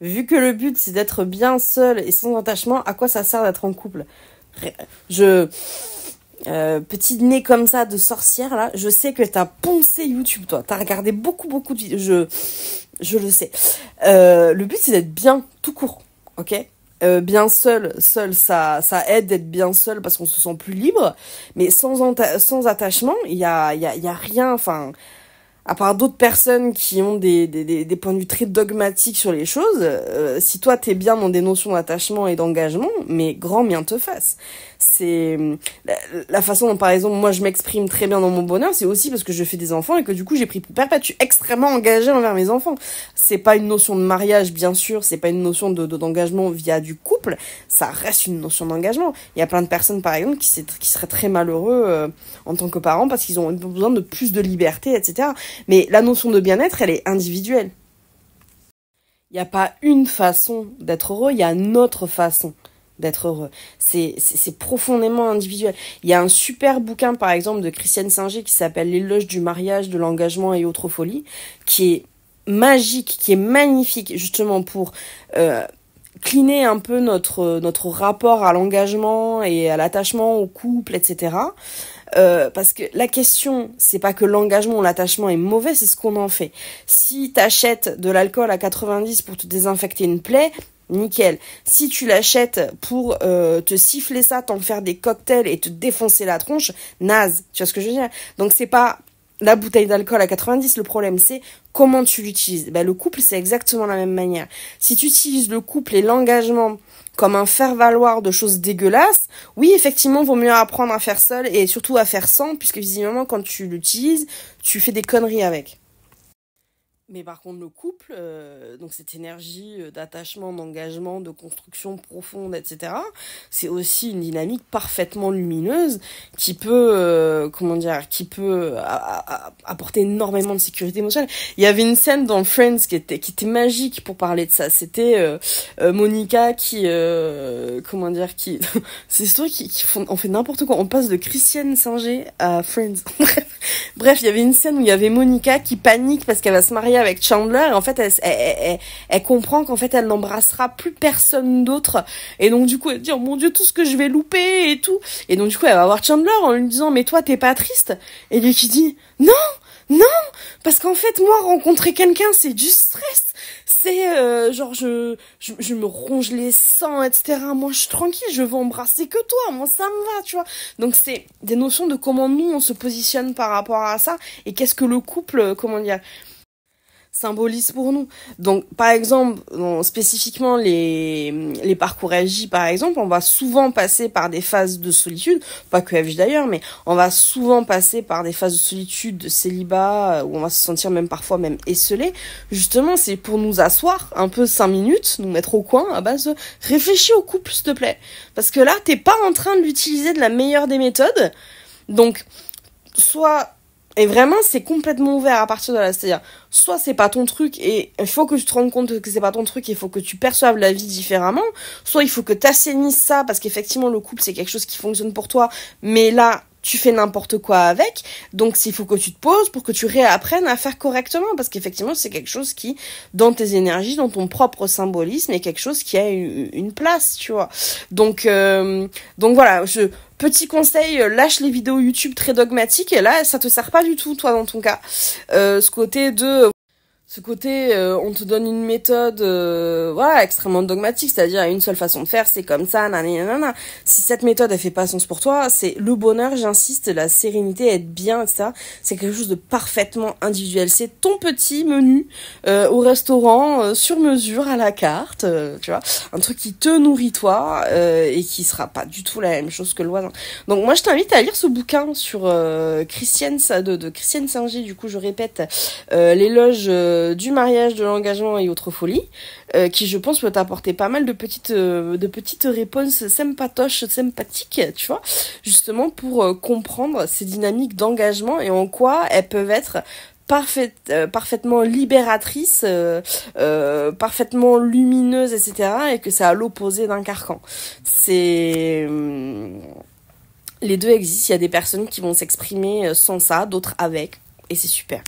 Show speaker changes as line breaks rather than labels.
vu que le but c'est d'être bien seul et sans attachement, à quoi ça sert d'être en couple Je. Euh, petit nez comme ça de sorcière là, je sais que t'as poncé YouTube toi, t'as regardé beaucoup beaucoup de vidéos, je, je le sais. Euh, le but c'est d'être bien tout court, ok euh, bien seul, seul ça, ça aide d'être bien seul parce qu'on se sent plus libre, mais sans, sans attachement, il y a, a, y a rien, enfin, à part d'autres personnes qui ont des, des, points de vue très dogmatiques sur les choses, euh, si toi t'es bien dans des notions d'attachement et d'engagement, mais grand bien te fasse. C'est la, façon dont par exemple moi je m'exprime très bien dans mon bonheur, c'est aussi parce que je fais des enfants et que du coup j'ai pris pour père, extrêmement engagée envers mes enfants. C'est pas une notion de mariage bien sûr, c'est pas une notion de d'engagement via du coup, ça reste une notion d'engagement. Il y a plein de personnes, par exemple, qui, qui seraient très malheureux euh, en tant que parents parce qu'ils ont besoin de plus de liberté, etc. Mais la notion de bien-être, elle est individuelle. Il n'y a pas une façon d'être heureux, il y a autre façon d'être heureux. C'est profondément individuel. Il y a un super bouquin, par exemple, de Christiane Singer qui s'appelle L'éloge du mariage, de l'engagement et autres folies, qui est magique, qui est magnifique, justement pour euh, cliner un peu notre, notre rapport à l'engagement et à l'attachement au couple, etc. Euh, parce que la question, c'est pas que l'engagement ou l'attachement est mauvais, c'est ce qu'on en fait. Si t'achètes de l'alcool à 90 pour te désinfecter une plaie, nickel. Si tu l'achètes pour euh, te siffler ça, t'en faire des cocktails et te défoncer la tronche, naze. Tu vois ce que je veux dire Donc c'est pas la bouteille d'alcool à 90, le problème c'est comment tu l'utilises. Ben, le couple, c'est exactement la même manière. Si tu utilises le couple et l'engagement comme un faire-valoir de choses dégueulasses, oui, effectivement, vaut mieux apprendre à faire seul et surtout à faire sans, puisque visiblement, quand tu l'utilises, tu fais des conneries avec. Mais par contre, le couple, euh, donc cette énergie euh, d'attachement, d'engagement, de construction profonde, etc., c'est aussi une dynamique parfaitement lumineuse qui peut, euh, comment dire, qui peut apporter énormément de sécurité émotionnelle. Il y avait une scène dans Friends qui était, qui était magique pour parler de ça. C'était Monica qui, comment dire, qui, c'est toi qui, qui font, on fait n'importe quoi. On passe de Christiane Singer à Friends. bref, il y avait une scène où il y avait Monica qui panique parce qu'elle va se marier avec Chandler. Et en fait, elle, comprend qu'en fait, elle n'embrassera plus personne d'autre. Et donc, du coup, elle dit, oh mon Dieu, tout ce que je vais louper et tout. Et donc, du coup, elle va voir Chandler en lui disant, mais toi, t'es pas triste. Et lui qui dit, non, non, parce qu'en fait, moi, rencontrer quelqu'un, c'est du stress. C'est euh, genre, je, je, je, me ronge les sangs, etc. Moi, je suis tranquille, je veux embrasser que toi. Moi, ça me va, tu vois. Donc, c'est des notions de comment nous, on se positionne par rapport à ça. Et qu'est-ce que le couple, euh, comment dire symbolise pour nous. Donc, par exemple, spécifiquement les, les parcours FJ, par exemple, on va souvent passer par des phases de solitude, pas que FJ d'ailleurs, mais on va souvent passer par des phases de solitude, de célibat, où on va se sentir même parfois même esselé. Justement, c'est pour nous asseoir un peu cinq minutes, nous mettre au coin, à base de réfléchir au couple, s'il te plaît. Parce que là, t'es pas en train de l'utiliser de la meilleure des méthodes. Donc, soit et vraiment, c'est complètement ouvert à partir de là. C'est-à-dire, soit c'est pas ton truc et il faut que tu te rendes compte que c'est pas ton truc et il faut que tu perçoives la vie différemment, soit il faut que t'assainisses ça parce qu'effectivement, le couple, c'est quelque chose qui fonctionne pour toi, mais là, tu fais n'importe quoi avec. Donc, il faut que tu te poses pour que tu réapprennes à faire correctement. Parce qu'effectivement, c'est quelque chose qui, dans tes énergies, dans ton propre symbolisme, est quelque chose qui a une, place, tu vois. Donc, euh, donc voilà, je, Petit conseil, euh, lâche les vidéos YouTube très dogmatiques. Et là, ça te sert pas du tout, toi, dans ton cas. Euh, ce côté de ce côté euh, on te donne une méthode euh, voilà extrêmement dogmatique c'est-à-dire une seule façon de faire c'est comme ça nanana si cette méthode elle fait pas sens pour toi c'est le bonheur j'insiste la sérénité être bien etc c'est quelque chose de parfaitement individuel c'est ton petit menu euh, au restaurant sur mesure à la carte tu vois un truc qui te nourrit toi et qui sera pas du tout la même chose que le donc moi je t'invite à lire ce bouquin sur Christiane de, de Christiane Singer du coup je répète l'éloge euh, du mariage, de l'engagement et autres folies, euh, qui je pense peut apporter pas mal de petites, euh, de petites réponses sympatoches, sympathiques, tu vois, justement pour comprendre ces dynamiques d'engagement et en quoi elles peuvent être parfaitement libératrices parfaitement lumineuses etc. Et que c'est à l'opposé d'un carcan. C'est hum, les deux existent. Il y a des personnes qui vont s'exprimer sans ça, d'autres avec, et c'est super.